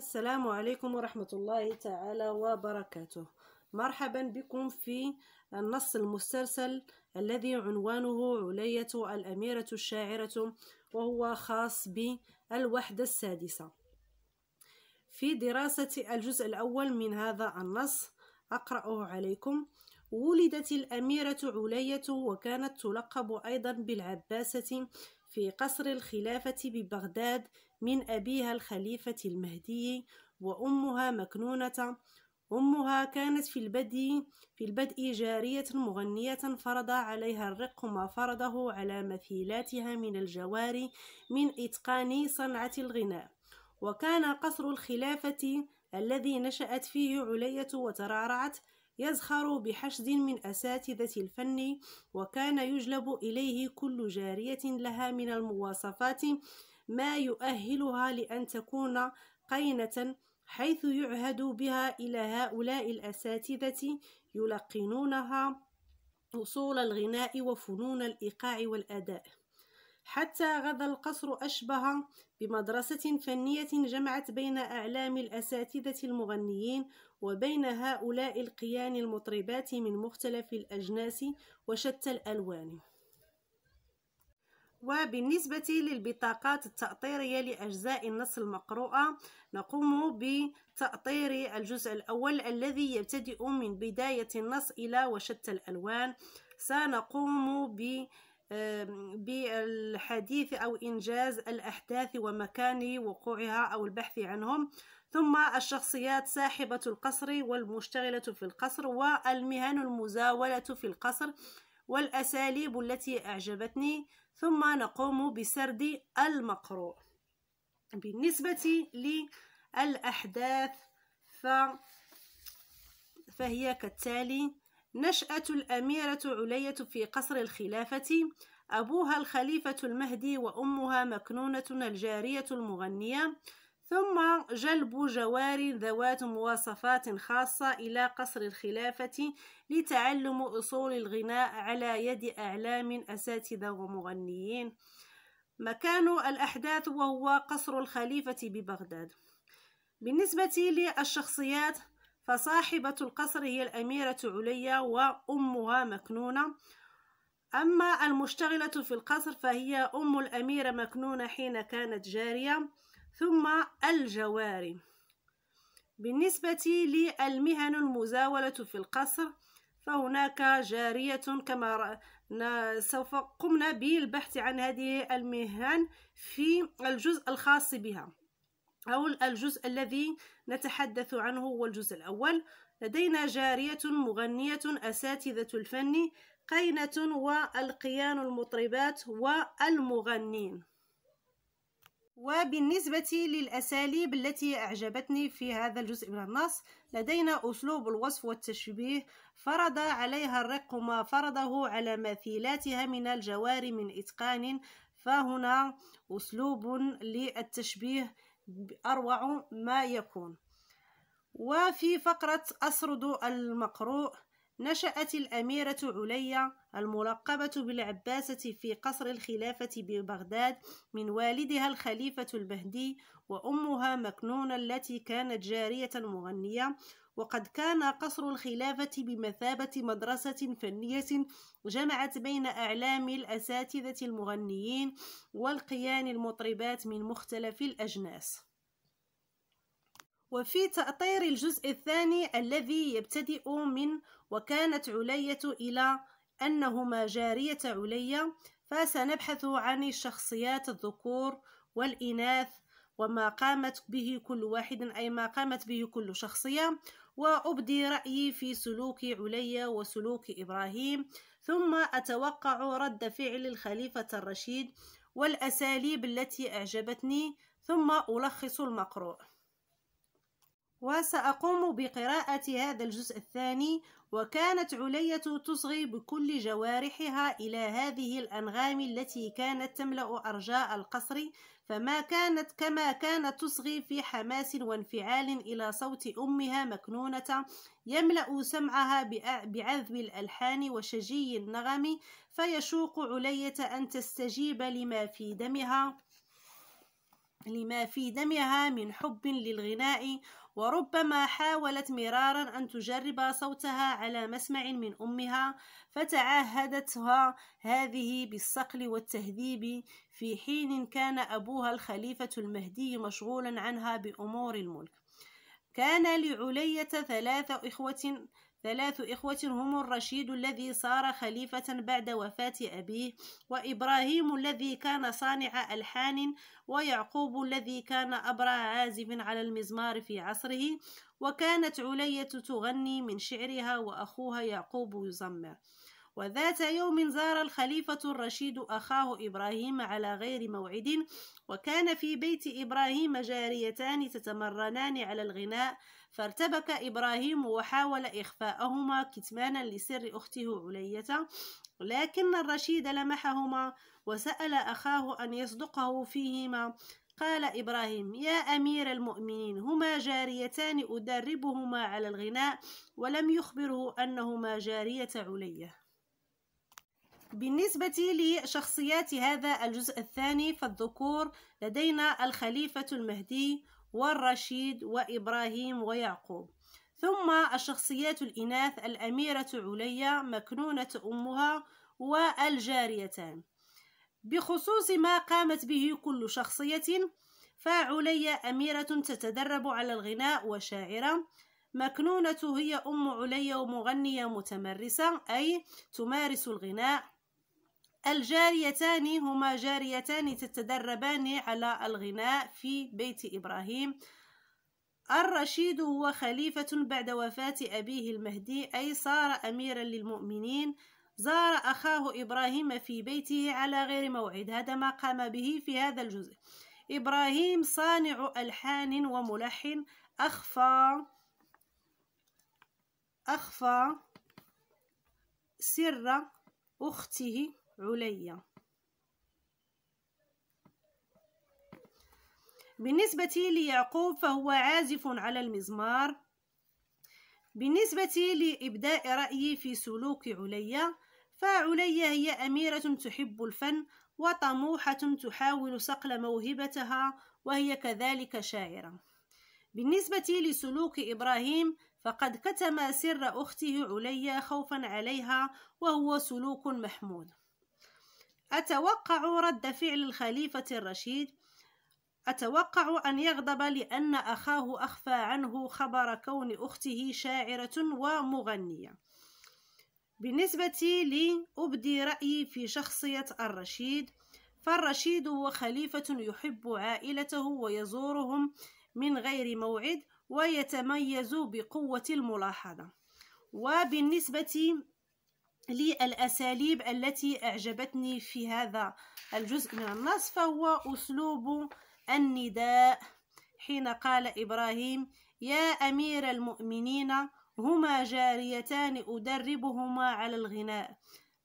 السلام عليكم ورحمة الله تعالى وبركاته مرحبا بكم في النص المسترسل الذي عنوانه علية الأميرة الشاعرة وهو خاص بالوحدة السادسة في دراسة الجزء الأول من هذا النص أقرأه عليكم ولدت الأميرة علية وكانت تلقب أيضا بالعباسة في قصر الخلافة ببغداد من أبيها الخليفة المهدي وأمها مكنونة أمها كانت في البدء في البدء جارية مغنية فرض عليها الرق ما فرضه على مثيلاتها من الجواري من إتقان صنعة الغناء وكان قصر الخلافة الذي نشأت فيه علية وترعرعت يزخر بحشد من أساتذة الفن وكان يجلب إليه كل جارية لها من المواصفات ما يؤهلها لأن تكون قينة حيث يعهد بها إلى هؤلاء الأساتذة يلقنونها أصول الغناء وفنون الإيقاع والأداء حتى غدا القصر أشبه بمدرسة فنية جمعت بين أعلام الأساتذة المغنيين وبين هؤلاء القيان المطربات من مختلف الأجناس وشتى الألوان وبالنسبة للبطاقات التأطيرية لأجزاء النص المقروءة نقوم بتأطير الجزء الأول الذي يبتدئ من بداية النص إلى وشتى الألوان سنقوم ب بالحديث أو إنجاز الأحداث ومكان وقوعها أو البحث عنهم ثم الشخصيات صاحبة القصر والمشتغلة في القصر والمهن المزاولة في القصر والأساليب التي أعجبتني ثم نقوم بسرد المقروء بالنسبة للأحداث ف... فهي كالتالي نشأة الأميرة علية في قصر الخلافة أبوها الخليفة المهدي وأمها مكنونة الجارية المغنية ثم جلب جوار ذوات مواصفات خاصة إلى قصر الخلافة لتعلم أصول الغناء على يد أعلام أساتذة ومغنيين مكان الأحداث وهو قصر الخليفة ببغداد بالنسبة للشخصيات فصاحبة القصر هي الأميرة عليا وأمها مكنونة أما المشتغلة في القصر فهي أم الأميرة مكنونة حين كانت جارية ثم الجواري بالنسبة للمهن المزاولة في القصر فهناك جارية كما سوف قمنا بالبحث عن هذه المهن في الجزء الخاص بها أو الجزء الذي نتحدث عنه هو الجزء الأول لدينا جارية مغنية أساتذة الفن قينة والقيان المطربات والمغنين وبالنسبة للأساليب التي أعجبتني في هذا الجزء من النص لدينا أسلوب الوصف والتشبيه فرض عليها الرق ما فرضه على مثيلاتها من الجوار من إتقان فهنا أسلوب للتشبيه أروع ما يكون وفي فقرة أسرد المقروء نشأت الأميرة عليا الملقبة بالعباسة في قصر الخلافة ببغداد من والدها الخليفة البهدي وأمها مكنون التي كانت جارية مغنية وقد كان قصر الخلافة بمثابة مدرسة فنية جمعت بين أعلام الأساتذة المغنيين والقيان المطربات من مختلف الأجناس وفي تأطير الجزء الثاني الذي يبتدئ من وكانت علية إلى أنهما جارية علية فسنبحث عن الشخصيات الذكور والإناث وما قامت به كل واحد أي ما قامت به كل شخصية وأبدي رأيي في سلوك علية وسلوك إبراهيم ثم أتوقع رد فعل الخليفة الرشيد والأساليب التي أعجبتني ثم ألخص المقروء وسأقوم بقراءة هذا الجزء الثاني وكانت علية تصغي بكل جوارحها إلى هذه الأنغام التي كانت تملأ أرجاء القصر فما كانت كما كانت تصغي في حماس وانفعال إلى صوت أمها مكنونة يملأ سمعها بعذب الألحان وشجي النغم فيشوق علية أن تستجيب لما في دمها لما في دمها من حب للغناء وربما حاولت مرارا أن تجرب صوتها على مسمع من أمها فتعهدتها هذه بالصقل والتهذيب في حين كان أبوها الخليفة المهدي مشغولا عنها بأمور الملك كان لعلية ثلاثة إخوة ثلاث إخوة هم الرشيد الذي صار خليفة بعد وفاة أبيه وإبراهيم الذي كان صانع ألحان ويعقوب الذي كان أبرع عازف على المزمار في عصره وكانت علية تغني من شعرها وأخوها يعقوب يزمر وذات يوم زار الخليفة الرشيد أخاه إبراهيم على غير موعد وكان في بيت إبراهيم جاريتان تتمرنان على الغناء فارتبك إبراهيم وحاول إخفاءهما كتمانا لسر أخته علية لكن الرشيد لمحهما وسأل أخاه أن يصدقه فيهما قال إبراهيم يا أمير المؤمنين هما جاريتان أدربهما على الغناء ولم يخبره أنهما جارية عليه بالنسبة لشخصيات هذا الجزء الثاني فالذكور لدينا الخليفة المهدي والرشيد وإبراهيم ويعقوب ثم الشخصيات الإناث الأميرة عليا مكنونة أمها والجاريتان بخصوص ما قامت به كل شخصية فعليا أميرة تتدرب على الغناء وشاعرة مكنونة هي أم عليا ومغنية متمرسة أي تمارس الغناء الجاريتان هما جاريتان تتدربان على الغناء في بيت إبراهيم الرشيد هو خليفة بعد وفاة أبيه المهدي أي صار أميرا للمؤمنين زار أخاه إبراهيم في بيته على غير موعد هذا ما قام به في هذا الجزء إبراهيم صانع ألحان وملحن أخفى أخفى سر أخته عليا بالنسبة ليعقوب فهو عازف على المزمار بالنسبة لإبداء رأيي في سلوك عليا فعليا هي أميرة تحب الفن وطموحة تحاول صقل موهبتها وهي كذلك شاعرة بالنسبة لسلوك إبراهيم فقد كتم سر أخته عليا خوفا عليها وهو سلوك محمود أتوقع رد فعل الخليفة الرشيد أتوقع أن يغضب لأن أخاه أخفى عنه خبر كون أخته شاعرة ومغنية بالنسبة لي أبدي رأيي في شخصية الرشيد فالرشيد هو خليفة يحب عائلته ويزورهم من غير موعد ويتميز بقوة الملاحظة وبالنسبة للأساليب التي أعجبتني في هذا الجزء من النص فهو أسلوب النداء حين قال إبراهيم يا أمير المؤمنين هما جاريتان أدربهما على الغناء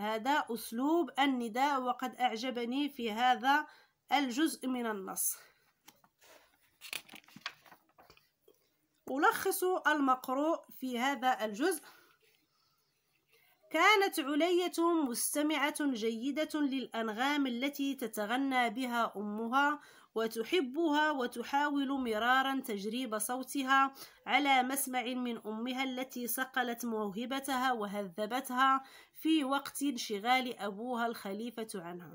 هذا أسلوب النداء وقد أعجبني في هذا الجزء من النص ألخص المقروء في هذا الجزء كانت علية مستمعة جيدة للأنغام التي تتغنى بها أمها وتحبها وتحاول مرارا تجريب صوتها على مسمع من أمها التي صقلت موهبتها وهذبتها في وقت انشغال أبوها الخليفة عنها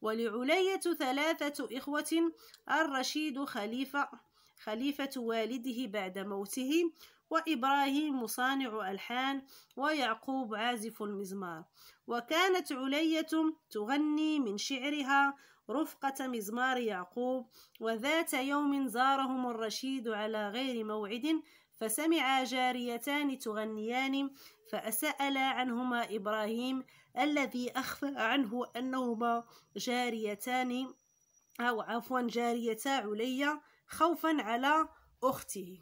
ولعلية ثلاثة إخوة الرشيد خليفة خليفة والده بعد موته وإبراهيم مصانع ألحان ويعقوب عازف المزمار وكانت علية تغني من شعرها رفقة مزمار يعقوب وذات يوم زارهم الرشيد على غير موعد فسمع جاريتان تغنيان فأسأل عنهما إبراهيم الذي أخفى عنه أنهما جاريتان أو عفوا جاريتا علي خوفا على أخته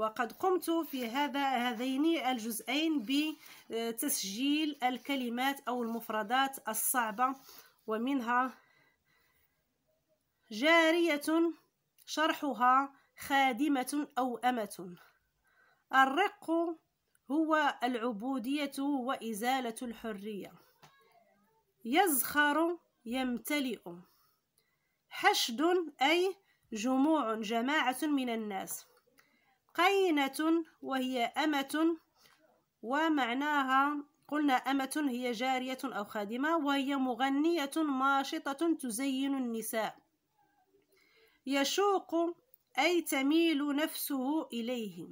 وقد قمت في هذا هذين الجزئين بتسجيل الكلمات أو المفردات الصعبة ومنها جارية شرحها خادمة أو أمة الرق هو العبودية وإزالة الحرية يزخر يمتلئ حشد أي جموع جماعة من الناس قينة وهي أمة ومعناها قلنا أمة هي جارية أو خادمة وهي مغنية ماشطة تزين النساء يشوق أي تميل نفسه إليه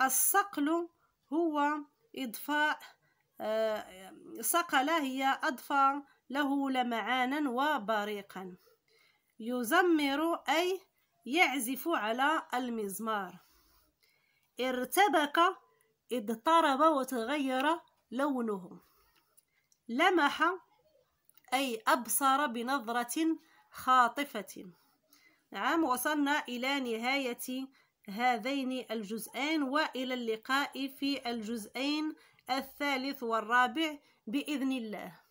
الصقل هو إضفاء آه، صقل هي أضفى له لمعانا وبريقا يزمر أي يعزف على المزمار ارتبك اضطرب وتغير لونه لمح أي أبصر بنظرة خاطفة نعم وصلنا إلى نهاية هذين الجزئين وإلى اللقاء في الجزئين الثالث والرابع بإذن الله